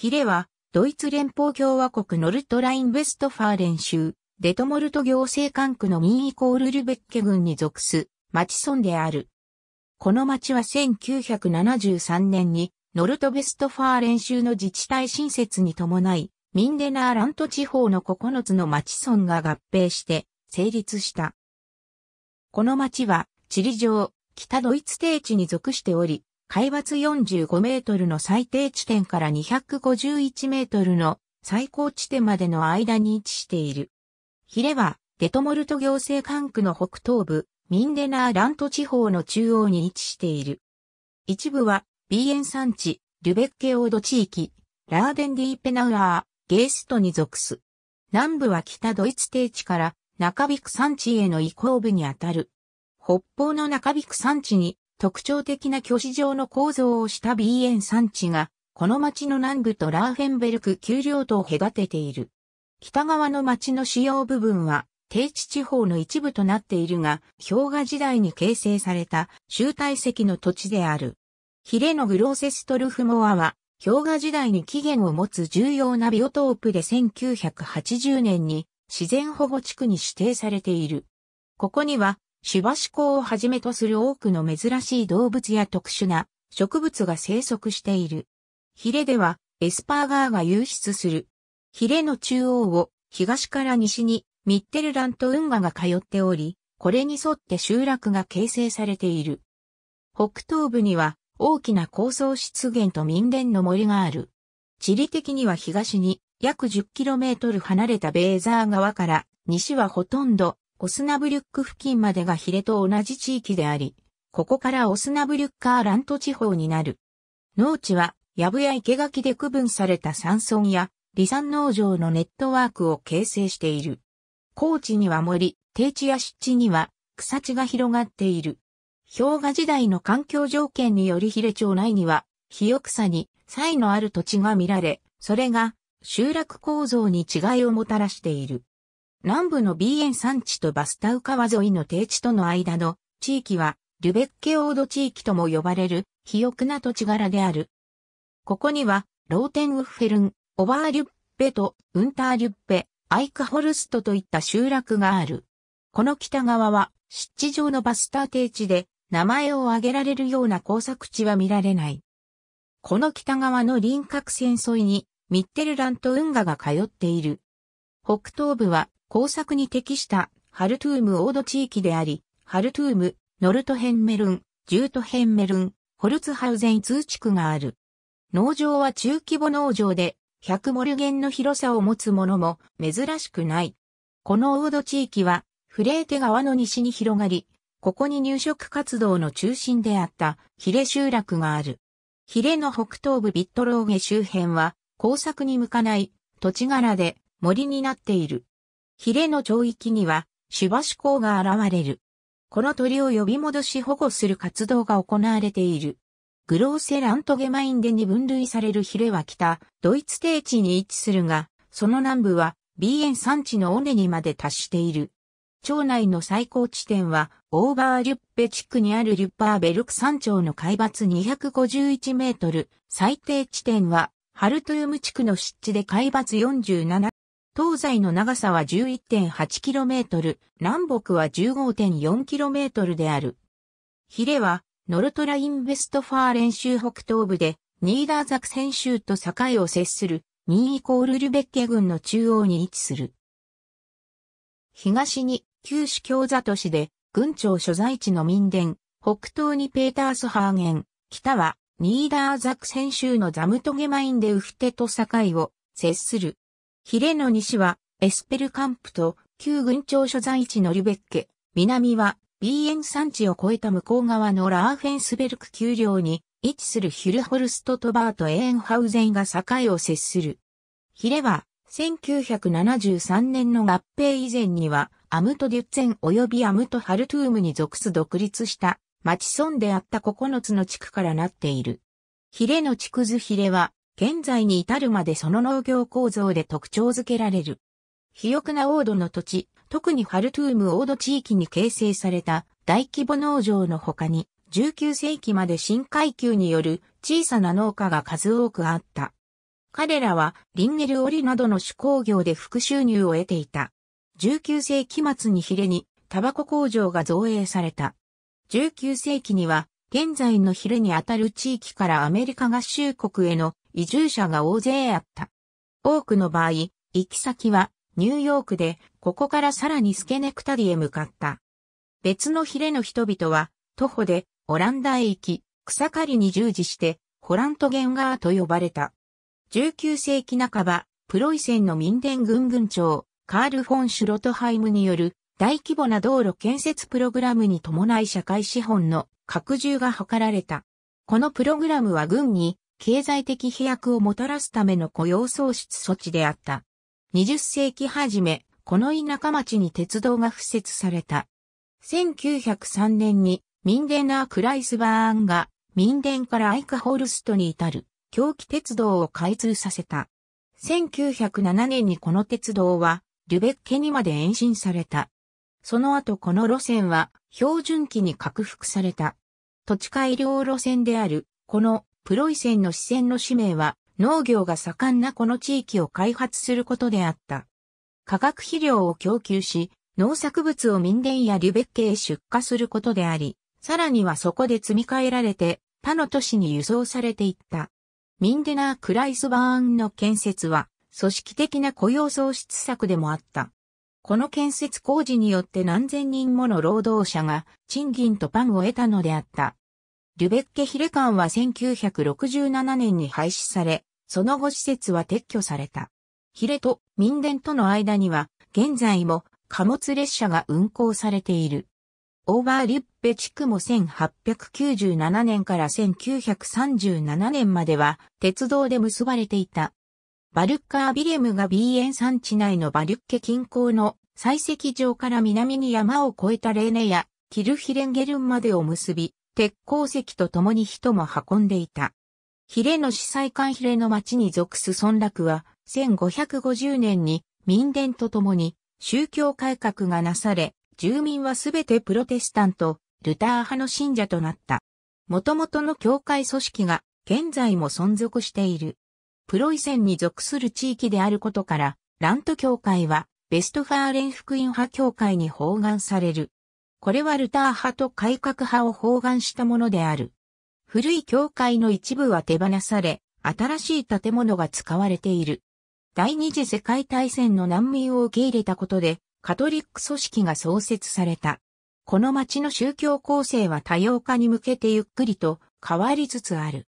ヒレは、ドイツ連邦共和国ノルトライン・ウェストファーレン州、デトモルト行政管区のミンイコールルベッケ郡に属す、町村である。この町は1973年に、ノルトベストファーレン州の自治体新設に伴い、ミンデナーラント地方の9つの町村が合併して成立した。この町は地理上、北ドイツ低地に属しており、海抜45メートルの最低地点から251メートルの最高地点までの間に位置している。ヒレは、デトモルト行政管区の北東部、ミンデナーラント地方の中央に位置している。一部は、ビーエン山地、ルベッケオード地域、ラーデンディーペナウアー、ゲーストに属す。南部は北ドイツ低地から中引く山地への移行部にあたる。北方の中引く山地に特徴的な巨石状の構造をしたビーエン山地が、この町の南部とラーフェンベルク丘陵とを隔てている。北側の町の主要部分は、低地地方の一部となっているが、氷河時代に形成された集大石の土地である。ヒレのグローセストルフモアは、氷河時代に起源を持つ重要なビオトープで1980年に自然保護地区に指定されている。ここにはシバシコをはじめとする多くの珍しい動物や特殊な植物が生息している。ヒレではエスパーガーが流出する。ヒレの中央を東から西にミッテルラント運河が通っており、これに沿って集落が形成されている。北東部には大きな高層湿原と民伝の森がある。地理的には東に約 10km 離れたベーザー川から西はほとんどオスナブリュック付近までがヒレと同じ地域であり、ここからオスナブリュッカーラント地方になる。農地は、やぶや池垣で区分された山村や、離散農場のネットワークを形成している。高地には森、低地や湿地には草地が広がっている。氷河時代の環境条件によりヒレ町内には、肥沃さに差異のある土地が見られ、それが集落構造に違いをもたらしている。南部のビーエン山地とバスタウ川沿いの低地との間の地域は、ルベッケオード地域とも呼ばれる、肥沃な土地柄である。ここには、ローテンウッフェルン、オバーリュッペとウンターリュッペ、アイクホルストといった集落がある。この北側は、湿地上のバスター低地で、名前を挙げられるような工作地は見られない。この北側の輪郭線沿いに、ミッテルランと運河が通っている。北東部は、工作に適したハルトゥームオード地域であり、ハルトゥーム、ノルトヘンメルン、ジュートヘンメルン、ホルツハウゼン2地区がある。農場は中規模農場で、100モルゲンの広さを持つものも珍しくない。このオード地域は、フレーテ川の西に広がり、ここに入植活動の中心であったヒレ集落がある。ヒレの北東部ビットローゲ周辺は工作に向かない土地柄で森になっている。ヒレの町域には、シュバシコ港が現れる。この鳥を呼び戻し保護する活動が行われている。グローセラントゲマインデに分類されるヒレは北、ドイツ低地に位置するが、その南部は、ビーエン山地の尾根にまで達している。町内の最高地点は、オーバーリュッペ地区にあるリュッパーベルク山頂の海抜251メートル、最低地点は、ハルトゥーム地区の湿地で海抜47東西の長さは 11.8km、南北は 15.4km である。ヒレは、ノルトライン・ベストファーレン州北東部で、ニーダーザクセン州と境を接する、ニーイコールルベッケ郡の中央に位置する。東に、旧市京都市で、郡庁所在地の民伝、北東にペータースハーゲン、北は、ニーダーザクセン州のザムトゲマインでウフテと境を接する。ヒレの西はエスペルカンプと旧軍庁所在地のリュベッケ、南はビーエン山地を越えた向こう側のラーフェンスベルク丘陵に位置するヒュルホルストトバート・エーンハウゼンが境を接する。ヒレは1973年の合併以前にはアムト・デュッツェン及びアムト・ハルトゥームに属す独立した町村であった9つの地区からなっている。ヒレの地区図ヒレは現在に至るまでその農業構造で特徴づけられる。肥沃な王土の土地、特にハルトゥーム王土地域に形成された大規模農場の他に、19世紀まで新階級による小さな農家が数多くあった。彼らはリンネル織などの手工業で副収入を得ていた。19世紀末にヒレにタバコ工場が造営された。19世紀には現在のヒレにあたる地域からアメリカ合衆国への移住者が大勢あった。多くの場合、行き先はニューヨークで、ここからさらにスケネクタディへ向かった。別のヒレの人々は、徒歩でオランダへ行き、草刈りに従事して、ホラントゲンガーと呼ばれた。19世紀半ば、プロイセンの民伝軍軍長、カール・フォン・シュロトハイムによる大規模な道路建設プログラムに伴い社会資本の拡充が図られた。このプログラムは軍に経済的飛躍をもたらすための雇用創出措置であった。20世紀初め、この田舎町に鉄道が付設された。1903年にミンデナー・クライスバーンがミンデンからアイカホルストに至る狂気鉄道を開通させた。1907年にこの鉄道はリュベッケにまで延伸された。その後この路線は標準期に拡幅された。土地改良路線である、このプロイセンの視線の使命は、農業が盛んなこの地域を開発することであった。化学肥料を供給し、農作物を民伝やリュベッケへ出荷することであり、さらにはそこで積み替えられて、他の都市に輸送されていった。ミンデナー・クライスバーンの建設は、組織的な雇用創出策でもあった。この建設工事によって何千人もの労働者が賃金とパンを得たのであった。リュベッケヒレ館は1967年に廃止され、その後施設は撤去された。ヒレと民電との間には、現在も貨物列車が運行されている。オーバーリュッペ地区も1897年から1937年までは鉄道で結ばれていた。バルッカービレムがビーエン山地内のバリュッケ近郊の採石場から南に山を越えたレーネやキルヒレンゲルンまでを結び、鉄鉱石と共に人も運んでいた。ヒレの司祭官ヒレの町に属す村落は、1550年に民伝と共に宗教改革がなされ、住民はすべてプロテスタント、ルター派の信者となった。元々の教会組織が現在も存続している。プロイセンに属する地域であることから、ラント教会はベストファーレン福音派教会に包含される。これはルター派と改革派を包含したものである。古い教会の一部は手放され、新しい建物が使われている。第二次世界大戦の難民を受け入れたことで、カトリック組織が創設された。この町の宗教構成は多様化に向けてゆっくりと変わりつつある。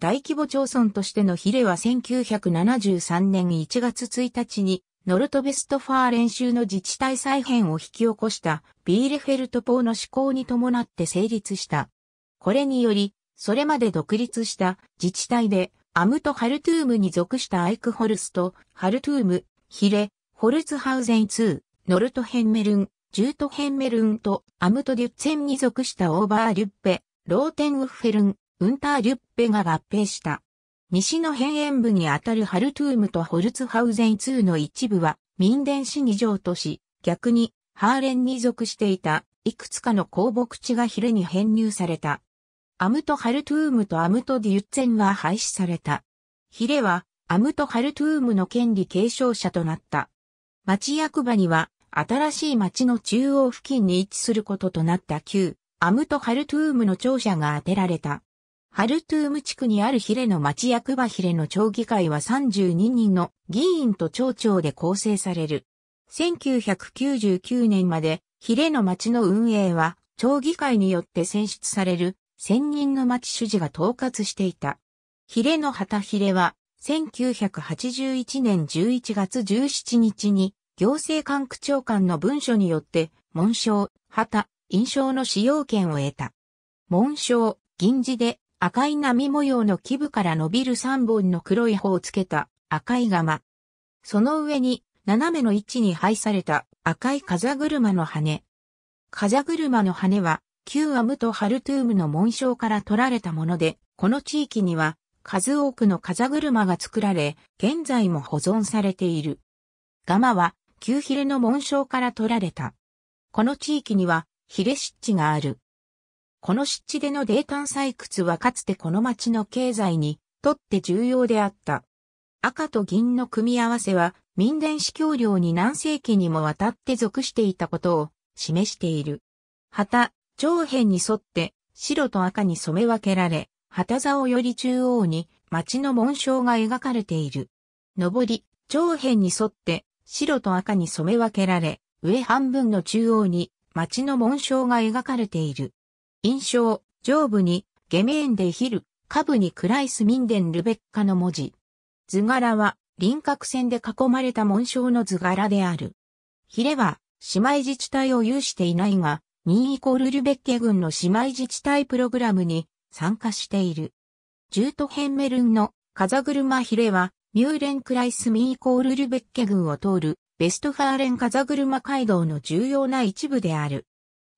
大規模町村としてのヒレは1973年1月1日にノルトベストファー練習の自治体再編を引き起こしたビーレフェルト法の施行に伴って成立した。これにより、それまで独立した自治体でアムとハルトゥームに属したアイクホルスト、ハルトゥーム、ヒレ、ホルツハウゼン2、ノルトヘンメルン、ジュートヘンメルンとアムトデュッツェンに属したオーバーリュッペ、ローテンウッフェルン、ウンターリュッペが合併した。西の辺縁部にあたるハルトゥームとホルツハウゼン2の一部は、民伝市に譲渡し、逆に、ハーレンに属していた、いくつかの公牧地がヒレに編入された。アムトハルトゥームとアムトディユッツェンは廃止された。ヒレは、アムトハルトゥームの権利継承者となった。町役場には、新しい町の中央付近に位置することとなった旧、アムトハルトゥームの庁舎が当てられた。ハルトゥーム地区にあるヒレの町役場ヒレの町議会は32人の議員と町長で構成される。1999年までヒレの町の運営は町議会によって選出される専任の町主事が統括していた。ヒレの旗ヒレは1981年11月17日に行政管区長官の文書によって紋章、旗、印章の使用権を得た。紋章、銀字で赤い波模様の基部から伸びる3本の黒い穂をつけた赤い釜。その上に斜めの位置に配された赤い風車の羽。風車の羽は旧アムとハルトゥームの紋章から取られたもので、この地域には数多くの風車が作られ、現在も保存されている。ガマは旧ヒレの紋章から取られた。この地域にはヒレ湿地がある。この湿地での泥炭採掘はかつてこの町の経済にとって重要であった。赤と銀の組み合わせは民伝子橋領に何世紀にもわたって属していたことを示している。旗、長辺に沿って白と赤に染め分けられ、旗竿より中央に町の紋章が描かれている。上り、長辺に沿って白と赤に染め分けられ、上半分の中央に町の紋章が描かれている。印象、上部に、ゲメーンでヒル、下部にクライス・ミンデン・ルベッカの文字。図柄は、輪郭線で囲まれた紋章の図柄である。ヒレは、姉妹自治体を有していないが、2イコールルベッケ軍の姉妹自治体プログラムに参加している。ジュートヘンメルンの風車ヒレは、ミューレンクライスミイコールルベッケ軍を通る、ベストファーレン風車街道の重要な一部である。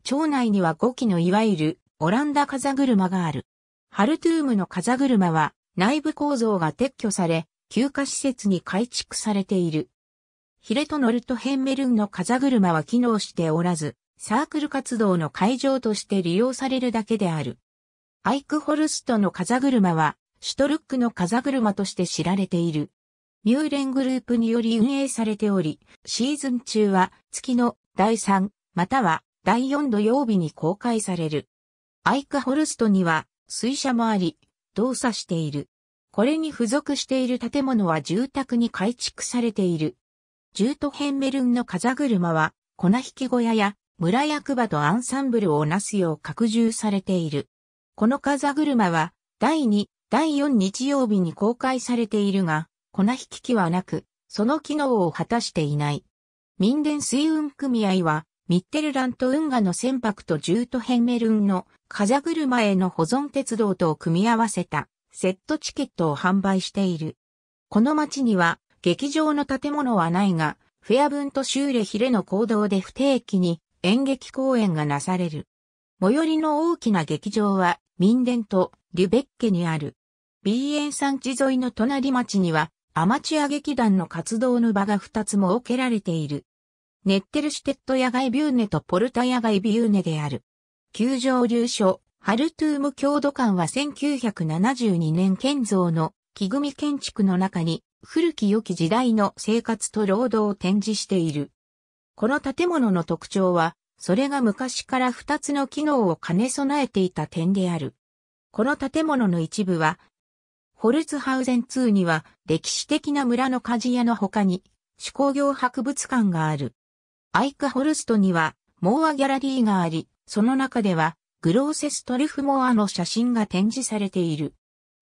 町内には5機のいわゆるオランダ風車がある。ハルトゥームの風車は内部構造が撤去され、休暇施設に改築されている。ヒレトノルトヘンメルンの風車は機能しておらず、サークル活動の会場として利用されるだけである。アイクホルストの風車は、シュトルックの風車として知られている。ミューレングループにより運営されており、シーズン中は月の第3または第4土曜日に公開される。アイクホルストには水車もあり、動作している。これに付属している建物は住宅に改築されている。ジュートヘンメルンの風車は、粉引き小屋や村役場とアンサンブルをなすよう拡充されている。この風車は、第2、第4日曜日に公開されているが、粉引き機はなく、その機能を果たしていない。民電水運組合は、ミッテルラント運河の船舶とジュートヘンメルンの風車への保存鉄道とを組み合わせたセットチケットを販売している。この町には劇場の建物はないが、フェアブンとシューレヒレの行動で不定期に演劇公演がなされる。最寄りの大きな劇場はミンデンとリュベッケにある。ビーエン山地沿いの隣町にはアマチュア劇団の活動の場が2つ設けられている。ネッテルシュテット野外ビューネとポルタ野外ビューネである。球場流所、ハルトゥーム郷土館は1972年建造の木組建築の中に古き良き時代の生活と労働を展示している。この建物の特徴は、それが昔から2つの機能を兼ね備えていた点である。この建物の一部は、ホルツハウゼン2には歴史的な村の鍛冶屋の他に、手工業博物館がある。アイクホルストには、モーアギャラリーがあり、その中では、グローセストルフモアの写真が展示されている。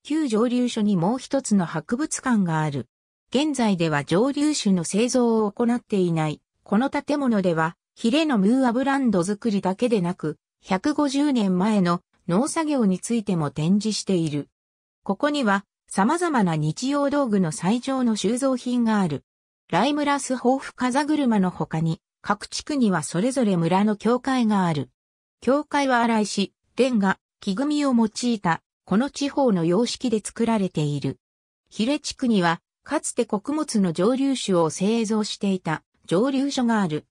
旧上流所にもう一つの博物館がある。現在では上流種の製造を行っていない。この建物では、ヒレのムーアブランド作りだけでなく、150年前の農作業についても展示している。ここには、様々な日用道具の最上の収蔵品がある。ライムラス豊富風車の他に、各地区にはそれぞれ村の教会がある。教会は荒石、レンガ、木組みを用いた、この地方の様式で作られている。ヒレ地区には、かつて穀物の蒸留酒を製造していた蒸留所がある。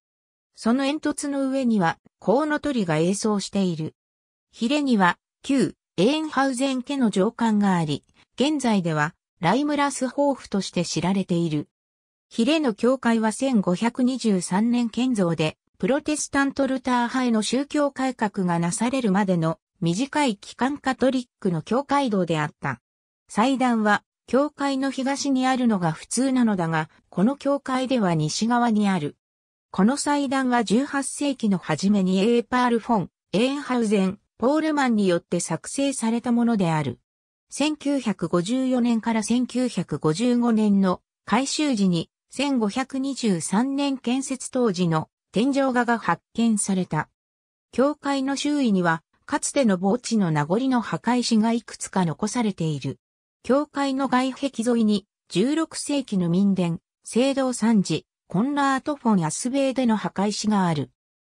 その煙突の上には、コウノトリが映像している。ヒレには、旧、エーンハウゼン家の上官があり、現在では、ライムラスホーフとして知られている。ヒレの教会は1523年建造で、プロテスタントルター派への宗教改革がなされるまでの短い期間カトリックの教会堂であった。祭壇は、教会の東にあるのが普通なのだが、この教会では西側にある。この祭壇は18世紀の初めにエーパール・フォン、エーンハウゼン、ポールマンによって作成されたものである。1954年から1955年の改修時に1523年建設当時の天井画が発見された。教会の周囲には、かつての墓地の名残の墓石がいくつか残されている。教会の外壁沿いに、16世紀の民殿、聖堂三寺、コンラートフォン・アスベーでの墓石がある。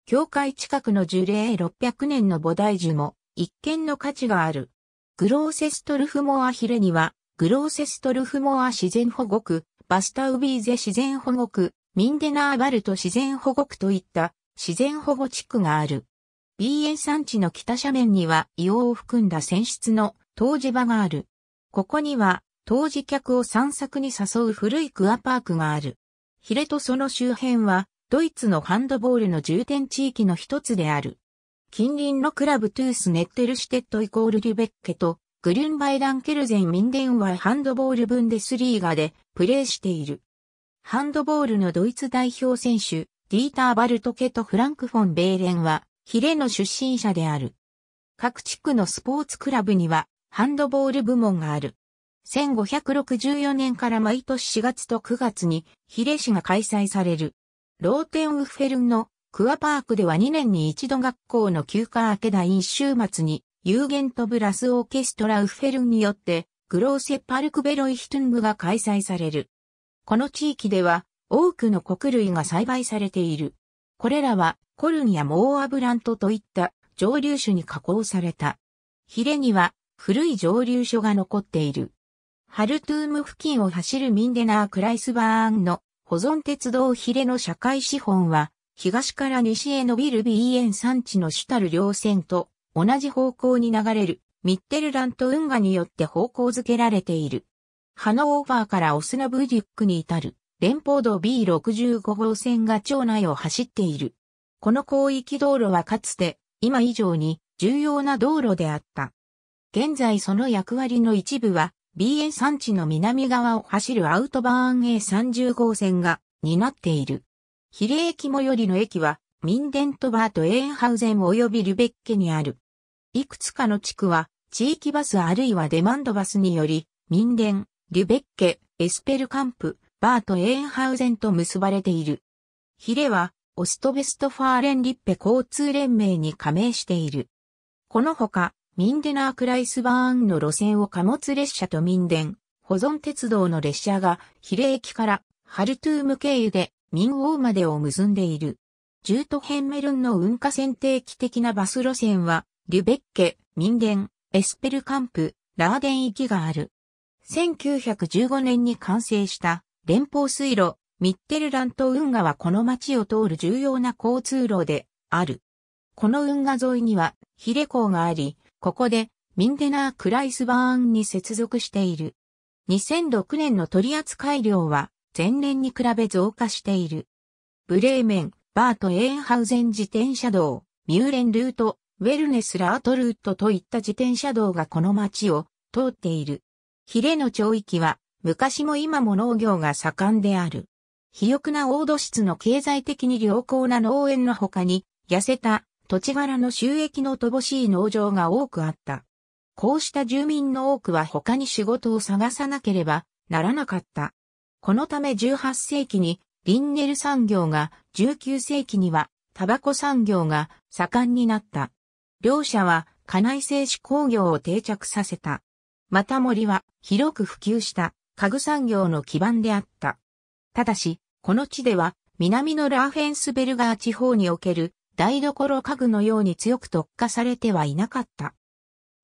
教会近くの樹齢600年の菩提樹も、一見の価値がある。グローセストルフモアヒレには、グローセストルフモア自然保護区、バスタウビーゼ自然保護区、ミンデナーバルト自然保護区といった自然保護地区がある。BA 山地の北斜面には硫黄を含んだ泉質の湯治場がある。ここには、湯治客を散策に誘う古いクアパークがある。ヒレとその周辺は、ドイツのハンドボールの重点地域の一つである。近隣のクラブトゥースネッテルシテットイコールリュベッケとグリュンバイランケルゼン・ミンデンはハンドボールブンデスリーガでプレーしている。ハンドボールのドイツ代表選手、ディーター・バルトケとフランク・フォン・ベーレンは、ヒレの出身者である。各地区のスポーツクラブには、ハンドボール部門がある。1564年から毎年4月と9月に、ヒレ市が開催される。ローテンウッフェルンのクアパークでは2年に一度学校の休暇明け第1週末にユーゲントブラスオーケストラウッフェルンによって、グローセ・パルクベロイヒトゥングが開催される。この地域では、多くの穀類が栽培されている。これらは、コルンやモーアブラントといった蒸留種に加工された。ヒレには、古い蒸留所が残っている。ハルトゥーム付近を走るミンデナー・クライスバーンの保存鉄道ヒレの社会資本は、東から西へ伸びる BN 産地の主たる稜線と、同じ方向に流れるミッテルラント運河によって方向づけられている。ハノーファーからオスナブディックに至る連邦道 B65 号線が町内を走っている。この広域道路はかつて今以上に重要な道路であった。現在その役割の一部は BN 産地の南側を走るアウトバーン A30 号線が担っている。比例駅最寄りの駅はミンデントバーとエーンハウゼン及びルベッケにある。いくつかの地区は、地域バスあるいはデマンドバスにより、民ン、リュベッケ、エスペルカンプ、バート・エーンハウゼンと結ばれている。ヒレは、オストベストファーレン・リッペ交通連盟に加盟している。このほか、ミンデナー・クライスバーンの路線を貨物列車と民電、保存鉄道の列車が、ヒレ駅からハルトゥーム経由で民王までを結んでいる。ジュート・ヘンメルンの運河線定期的なバス路線は、リュベッケ、ミンデン、エスペルカンプ、ラーデン行きがある。1915年に完成した連邦水路、ミッテルラント運河はこの町を通る重要な交通路である。この運河沿いにはヒレ港があり、ここでミンデナー・クライスバーンに接続している。2006年の取扱量は前年に比べ増加している。ブレーメン、バート・エーンハウゼン自転車道、ミューレンルートウェルネス・ラートルウッドといった自転車道がこの町を通っている。ヒレの町域は昔も今も農業が盛んである。肥沃な王土質の経済的に良好な農園の他に、痩せた土地柄の収益の乏しい農場が多くあった。こうした住民の多くは他に仕事を探さなければならなかった。このため18世紀にリンネル産業が、19世紀にはタバコ産業が盛んになった。両者は家内製紙工業を定着させた。また森は広く普及した家具産業の基盤であった。ただし、この地では南のラーフェンスベルガー地方における台所家具のように強く特化されてはいなかった。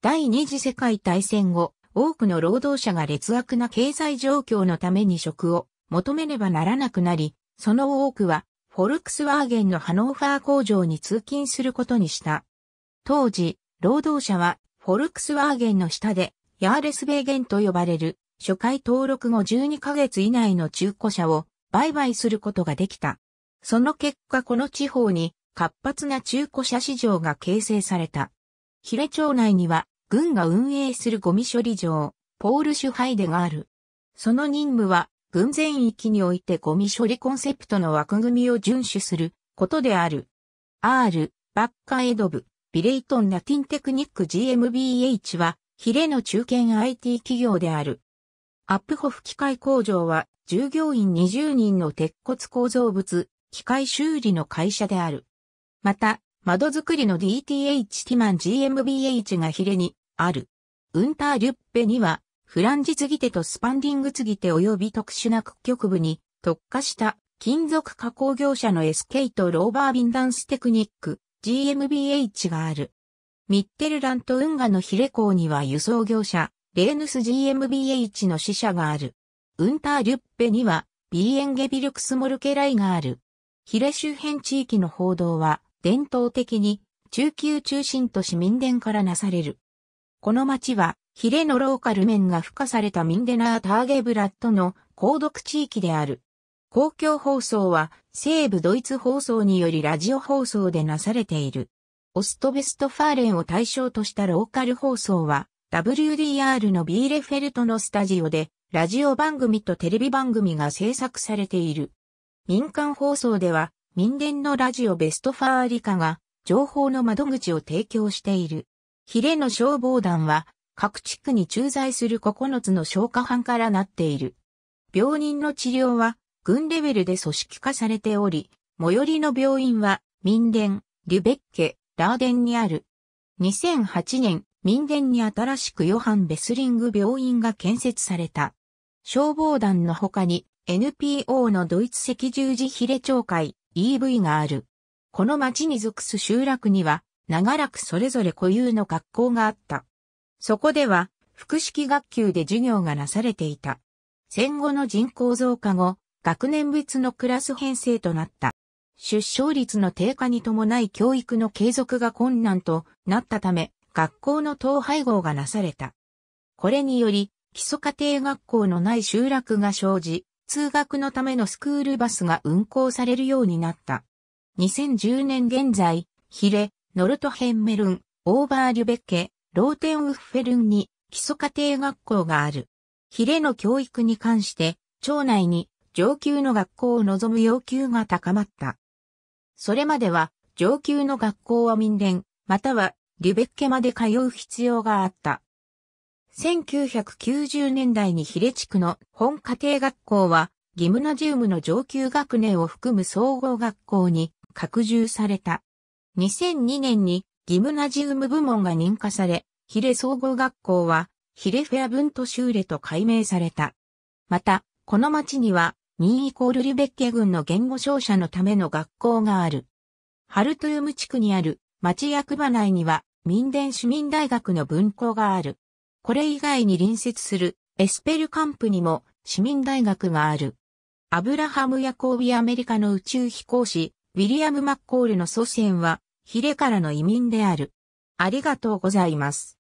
第二次世界大戦後、多くの労働者が劣悪な経済状況のために職を求めねばならなくなり、その多くはフォルクスワーゲンのハノーファー工場に通勤することにした。当時、労働者はフォルクスワーゲンの下でヤーレスベーゲンと呼ばれる初回登録後12ヶ月以内の中古車を売買することができた。その結果この地方に活発な中古車市場が形成された。ヒレ町内には軍が運営するゴミ処理場、ポールシュハイデがある。その任務は軍全域においてゴミ処理コンセプトの枠組みを遵守することである。R. バッカエドブ。ビレイトンラティンテクニック GmbH は、ヒレの中堅 IT 企業である。アップホフ機械工場は、従業員20人の鉄骨構造物、機械修理の会社である。また、窓作りの DTH ティマン GmbH がヒレに、ある。ウンターリュッペには、フランジ継ぎ手とスパンディング継ぎ手及び特殊な屈曲部に特化した金属加工業者の SK とローバービンダンステクニック GmbH がある。ミッテルラント運河のヒレ港には輸送業者、レーヌス GmbH の支社がある。ウンターリュッペには、ビーエンゲビルクスモルケライがある。ヒレ周辺地域の報道は、伝統的に、中級中心都市民伝からなされる。この町は、ヒレのローカル面が付加されたミンデナーターゲブラッドの鉱毒地域である。公共放送は西部ドイツ放送によりラジオ放送でなされている。オストベストファーレンを対象としたローカル放送は WDR のビーレフェルトのスタジオでラジオ番組とテレビ番組が制作されている。民間放送では民伝のラジオベストファーリカが情報の窓口を提供している。ヒレの消防団は各地区に駐在する9つの消火班からなっている。病人の治療は軍レベルで組織化されており、最寄りの病院は、民伝、リュベッケ、ラーデンにある。2008年、民伝に新しくヨハン・ベスリング病院が建設された。消防団の他に NPO のドイツ赤十字比例町会 EV がある。この町に属す集落には長らくそれぞれ固有の学校があった。そこでは複式学級で授業がなされていた。戦後の人口増加後、学年別のクラス編成となった。出生率の低下に伴い教育の継続が困難となったため、学校の統廃合がなされた。これにより、基礎家庭学校のない集落が生じ、通学のためのスクールバスが運行されるようになった。2010年現在、ヒレ、ノルトヘンメルン、オーバーリュベッケ、ローテンウッフェルンに基礎家庭学校がある。ヒレの教育に関して、町内に上級の学校を望む要求が高まった。それまでは、上級の学校は民連、またはリュベッケまで通う必要があった。1990年代にヒレ地区の本家庭学校は、ギムナジウムの上級学年を含む総合学校に拡充された。2002年にギムナジウム部門が認可され、ヒレ総合学校はヒレフェアブントシューレと改名された。また、この町には2イコールリベッケ郡の言語商社のための学校がある。ハルトゥーム地区にある町役場内には民伝市民大学の分校がある。これ以外に隣接するエスペルカンプにも市民大学がある。アブラハム・ヤコービアメリカの宇宙飛行士、ウィリアム・マッコールの祖先はヒレからの移民である。ありがとうございます。